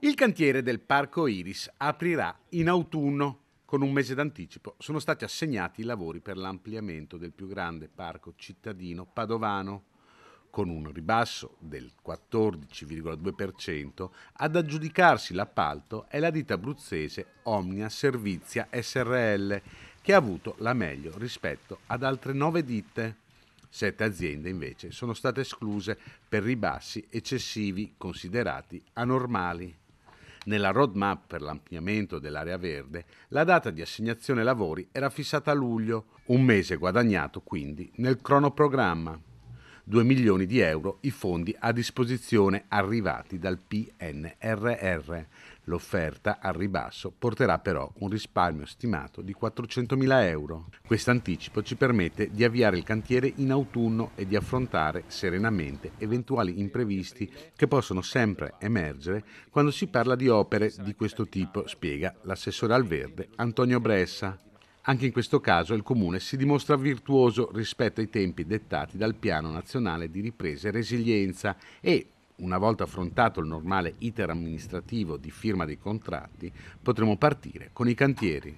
Il cantiere del Parco Iris aprirà in autunno. Con un mese d'anticipo sono stati assegnati i lavori per l'ampliamento del più grande parco cittadino padovano, con un ribasso del 14,2%. Ad aggiudicarsi l'appalto è la ditta abruzzese Omnia Servizia SRL, che ha avuto la meglio rispetto ad altre nove ditte. Sette aziende invece sono state escluse per ribassi eccessivi considerati anormali. Nella roadmap per l'ampliamento dell'area verde, la data di assegnazione lavori era fissata a luglio, un mese guadagnato quindi nel cronoprogramma. 2 milioni di euro i fondi a disposizione arrivati dal PNRR. L'offerta al ribasso porterà però un risparmio stimato di 400.000 euro. Questo anticipo ci permette di avviare il cantiere in autunno e di affrontare serenamente eventuali imprevisti che possono sempre emergere quando si parla di opere di questo tipo, spiega l'assessore al verde Antonio Bressa. Anche in questo caso il Comune si dimostra virtuoso rispetto ai tempi dettati dal Piano Nazionale di Ripresa e Resilienza e, una volta affrontato il normale iter amministrativo di firma dei contratti, potremo partire con i cantieri.